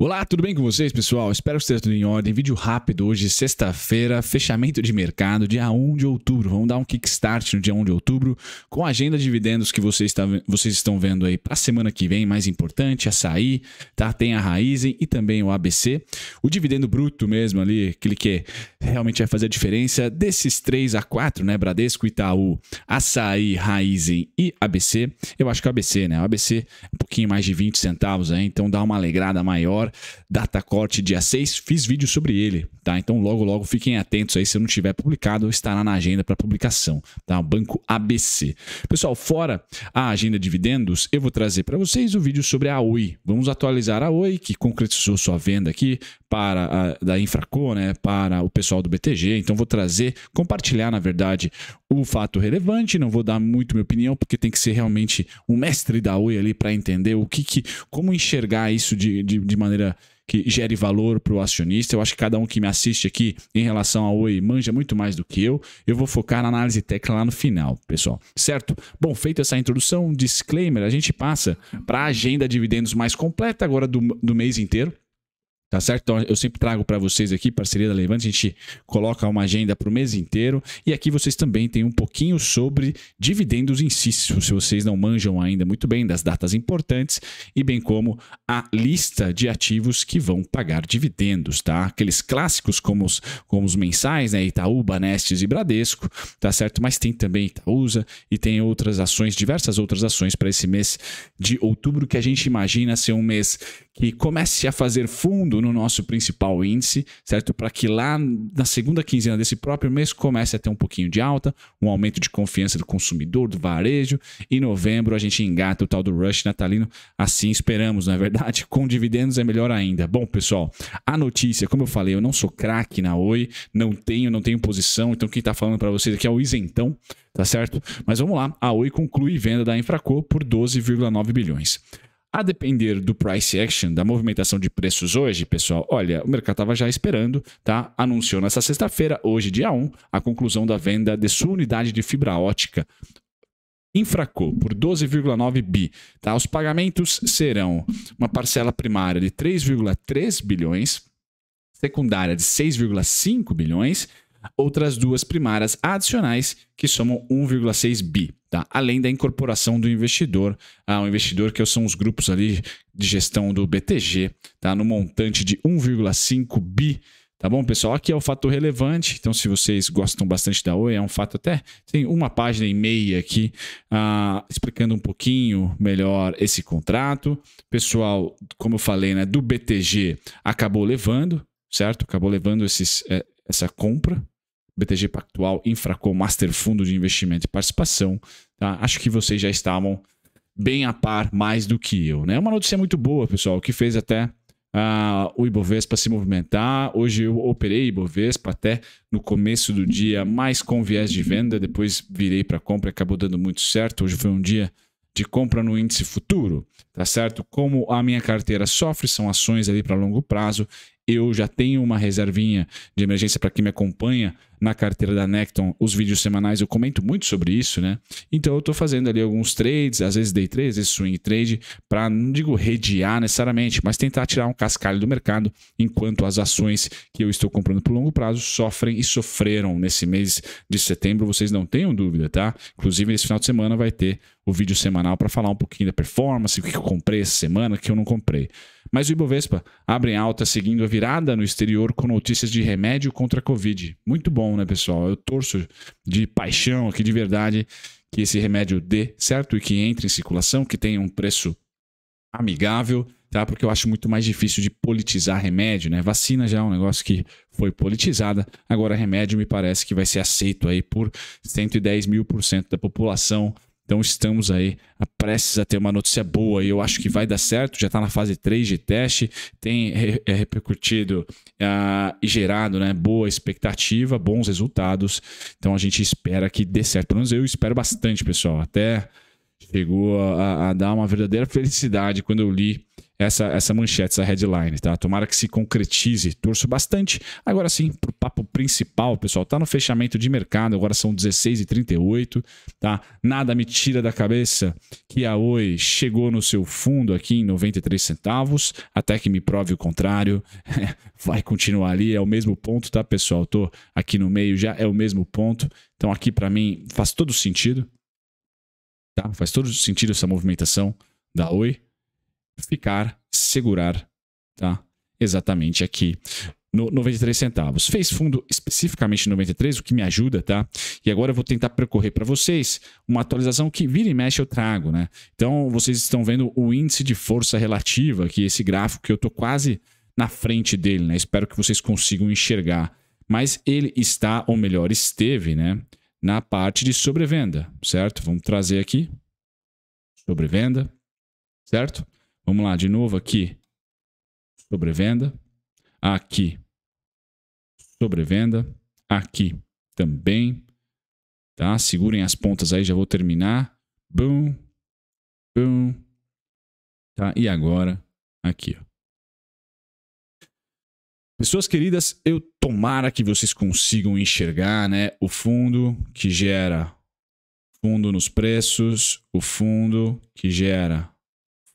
Olá, tudo bem com vocês, pessoal? Espero que esteja tudo em ordem. Vídeo rápido hoje, sexta-feira, fechamento de mercado, dia 1 de outubro. Vamos dar um kickstart no dia 1 de outubro com a agenda de dividendos que vocês, tá, vocês estão vendo aí para a semana que vem, mais importante, açaí, tá? Tem a Raizen e também o ABC. O dividendo bruto mesmo ali, aquele que realmente vai fazer a diferença desses três a quatro, né? Bradesco, Itaú, Açaí, Raizen e ABC. Eu acho que o ABC, né? O ABC é um pouquinho mais de 20 centavos aí, então dá uma alegrada maior data corte dia 6, fiz vídeo sobre ele, tá? Então logo logo fiquem atentos aí, se eu não tiver publicado, estará na agenda para publicação, tá? O Banco ABC. Pessoal, fora a agenda dividendos, eu vou trazer para vocês o vídeo sobre a Oi. Vamos atualizar a Oi, que concretizou sua venda aqui para a, da Infraco, né, para o pessoal do BTG. Então vou trazer, compartilhar na verdade o fato relevante, não vou dar muito minha opinião porque tem que ser realmente um mestre da Oi ali para entender o que, que como enxergar isso de, de, de maneira maneira que gere valor para o acionista. Eu acho que cada um que me assiste aqui em relação ao Oi manja é muito mais do que eu. Eu vou focar na análise técnica lá no final, pessoal. Certo? Bom, feita essa introdução, disclaimer, a gente passa para a agenda de dividendos mais completa agora do, do mês inteiro. Tá certo? Então eu sempre trago para vocês aqui, parceria da Levante, a gente coloca uma agenda para o mês inteiro e aqui vocês também têm um pouquinho sobre dividendos em si, se vocês não manjam ainda muito bem das datas importantes e bem como a lista de ativos que vão pagar dividendos, tá? Aqueles clássicos como os, como os mensais, né? Itaú, Banestes e Bradesco, tá certo? Mas tem também Itaúsa e tem outras ações, diversas outras ações para esse mês de outubro que a gente imagina ser um mês que comece a fazer fundo no nosso principal índice, certo? Para que lá na segunda quinzena desse próprio mês comece a ter um pouquinho de alta, um aumento de confiança do consumidor, do varejo. Em novembro a gente engata o tal do rush natalino. Assim esperamos, não é verdade. Com dividendos é melhor ainda. Bom, pessoal, a notícia, como eu falei, eu não sou craque na Oi, não tenho, não tenho posição. Então quem está falando para vocês aqui é o isentão tá certo? Mas vamos lá, a Oi conclui venda da Infraco por 12,9 bilhões. A depender do price action, da movimentação de preços hoje, pessoal, olha, o mercado estava já esperando, tá? Anunciou nessa sexta-feira, hoje, dia 1, a conclusão da venda de sua unidade de fibra ótica infracou por 12,9 bi. Tá? Os pagamentos serão uma parcela primária de 3,3 bilhões, secundária de 6,5 bilhões, outras duas primárias adicionais que somam 1,6 bi. Tá? Além da incorporação do investidor ao ah, investidor, que são os grupos ali de gestão do BTG, tá? no montante de 1,5 bi. Tá bom, pessoal? Aqui é o fator relevante. Então, se vocês gostam bastante da Oi, é um fato até. Tem uma página e meia aqui uh, explicando um pouquinho melhor esse contrato. Pessoal, como eu falei, né, do BTG acabou levando, certo? Acabou levando esses, eh, essa compra, BTG Pactual, Infraco, Master Fundo de Investimento e Participação. Tá? Acho que vocês já estavam bem a par mais do que eu. Né? Uma notícia muito boa, pessoal, que fez até Uh, o Ibovespa se movimentar. Hoje eu operei Ibovespa até no começo do dia, mais com viés de venda, depois virei para compra, acabou dando muito certo. Hoje foi um dia de compra no índice futuro tá certo? Como a minha carteira sofre, são ações ali para longo prazo, eu já tenho uma reservinha de emergência para quem me acompanha na carteira da Necton, os vídeos semanais, eu comento muito sobre isso, né? Então eu estou fazendo ali alguns trades, às vezes day trade, às vezes swing trade, para não digo rediar necessariamente, mas tentar tirar um cascalho do mercado, enquanto as ações que eu estou comprando por longo prazo sofrem e sofreram nesse mês de setembro, vocês não tenham dúvida, tá? Inclusive nesse final de semana vai ter o vídeo semanal para falar um pouquinho da performance, o que comprei essa semana que eu não comprei. Mas o Ibovespa abre em alta seguindo a virada no exterior com notícias de remédio contra a Covid. Muito bom, né, pessoal? Eu torço de paixão aqui, de verdade, que esse remédio dê certo e que entre em circulação, que tenha um preço amigável, tá? Porque eu acho muito mais difícil de politizar remédio, né? Vacina já é um negócio que foi politizada, agora remédio me parece que vai ser aceito aí por 110 mil por cento da população então estamos aí prestes a ter uma notícia boa e eu acho que vai dar certo. Já está na fase 3 de teste, tem re é, repercutido uh, e gerado né, boa expectativa, bons resultados. Então a gente espera que dê certo. Pelo menos eu espero bastante, pessoal. Até chegou a, a dar uma verdadeira felicidade quando eu li essa, essa manchete, essa headline, tá? Tomara que se concretize, torço bastante. Agora sim, pro papo principal, pessoal, tá no fechamento de mercado, agora são 16h38, tá? Nada me tira da cabeça que a Oi chegou no seu fundo aqui em 93 centavos, até que me prove o contrário, vai continuar ali, é o mesmo ponto, tá, pessoal? Tô aqui no meio já, é o mesmo ponto, então aqui para mim faz todo sentido, tá? Faz todo sentido essa movimentação da Oi, ficar, segurar, tá? Exatamente aqui no 93 centavos. Fez fundo especificamente 93, o que me ajuda, tá? E agora eu vou tentar percorrer para vocês uma atualização que vira e mexe eu trago, né? Então vocês estão vendo o índice de força relativa, que é esse gráfico que eu tô quase na frente dele, né? Espero que vocês consigam enxergar, mas ele está, ou melhor, esteve, né, na parte de sobrevenda, certo? Vamos trazer aqui sobrevenda, certo? Vamos lá, de novo aqui. Sobrevenda. Aqui. Sobrevenda. Aqui também. Tá? Segurem as pontas aí, já vou terminar. boom boom Tá? E agora, aqui, ó. Pessoas queridas, eu tomara que vocês consigam enxergar, né, o fundo que gera fundo nos preços, o fundo que gera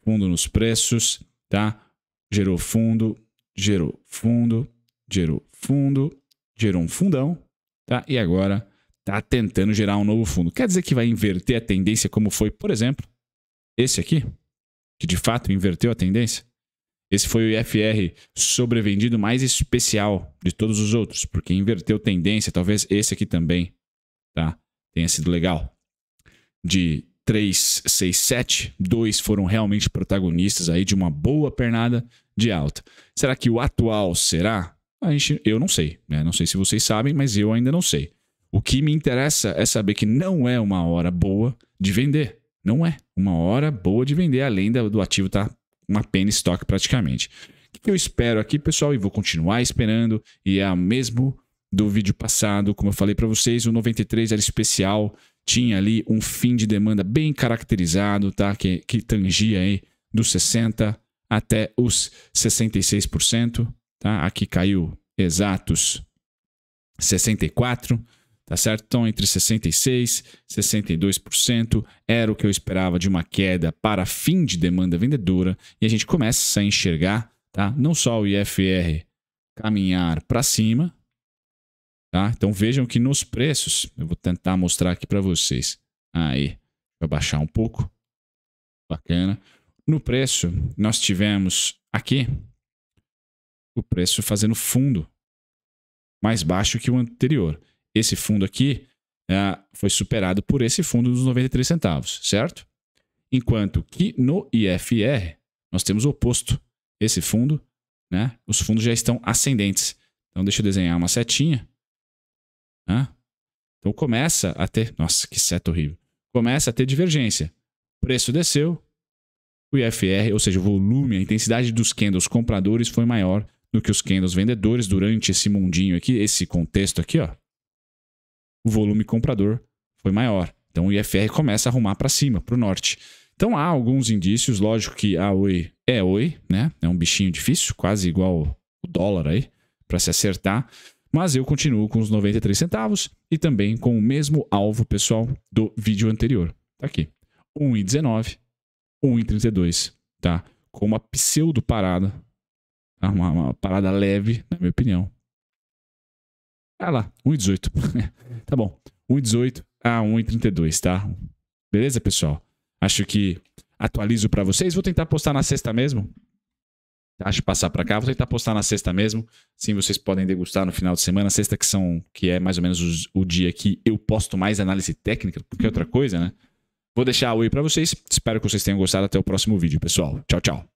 fundo nos preços, tá? Gerou fundo, gerou fundo, gerou fundo, gerou um fundão, tá? E agora tá tentando gerar um novo fundo. Quer dizer que vai inverter a tendência como foi, por exemplo, esse aqui, que de fato inverteu a tendência? Esse foi o IFR sobrevendido mais especial de todos os outros, porque inverteu tendência, talvez esse aqui também, tá? Tenha sido legal de 3, 6, 7, dois foram realmente protagonistas aí de uma boa pernada de alta. Será que o atual será? A gente, eu não sei, né? Não sei se vocês sabem, mas eu ainda não sei. O que me interessa é saber que não é uma hora boa de vender. Não é uma hora boa de vender, além do ativo estar tá uma pena estoque praticamente. O que eu espero aqui, pessoal, e vou continuar esperando, e é o mesmo do vídeo passado, como eu falei para vocês, o 93 era especial, tinha ali um fim de demanda bem caracterizado, tá? Que, que tangia aí dos 60 até os 66%, tá? Aqui caiu exatos 64, tá certo? Então entre 66 e 62% era o que eu esperava de uma queda para fim de demanda vendedora e a gente começa a enxergar, tá? Não só o IFR caminhar para cima, Tá? Então vejam que nos preços, eu vou tentar mostrar aqui para vocês. Aí, vou baixar um pouco. Bacana. No preço, nós tivemos aqui o preço fazendo fundo mais baixo que o anterior. Esse fundo aqui é, foi superado por esse fundo dos 93 centavos, certo? Enquanto que no IFR, nós temos o oposto. Esse fundo, né? os fundos já estão ascendentes. Então, deixa eu desenhar uma setinha começa a ter. Nossa, que seta horrível. Começa a ter divergência. Preço desceu, o IFR, ou seja, o volume, a intensidade dos candles compradores foi maior do que os candles vendedores durante esse mundinho aqui, esse contexto aqui, ó. O volume comprador foi maior. Então o IFR começa a arrumar para cima, para o norte. Então há alguns indícios, lógico que a Oi é Oi, né? É um bichinho difícil, quase igual o dólar aí, para se acertar. Mas eu continuo com os 93 centavos e também com o mesmo alvo pessoal do vídeo anterior. Tá aqui. 1,19, 1,32, tá? Com uma pseudo parada, tá? uma, uma, parada leve, na minha opinião. Ah lá, 1,18. tá bom. 1,18 a 1,32, tá? Beleza, pessoal? Acho que atualizo para vocês. Vou tentar postar na sexta mesmo. Acho passar para cá. Vou tentar postar na sexta mesmo. Sim, vocês podem degustar no final de semana. Sexta que são que é mais ou menos os, o dia que eu posto mais análise técnica porque é outra coisa, né? Vou deixar o oi para vocês. Espero que vocês tenham gostado. Até o próximo vídeo, pessoal. Tchau, tchau.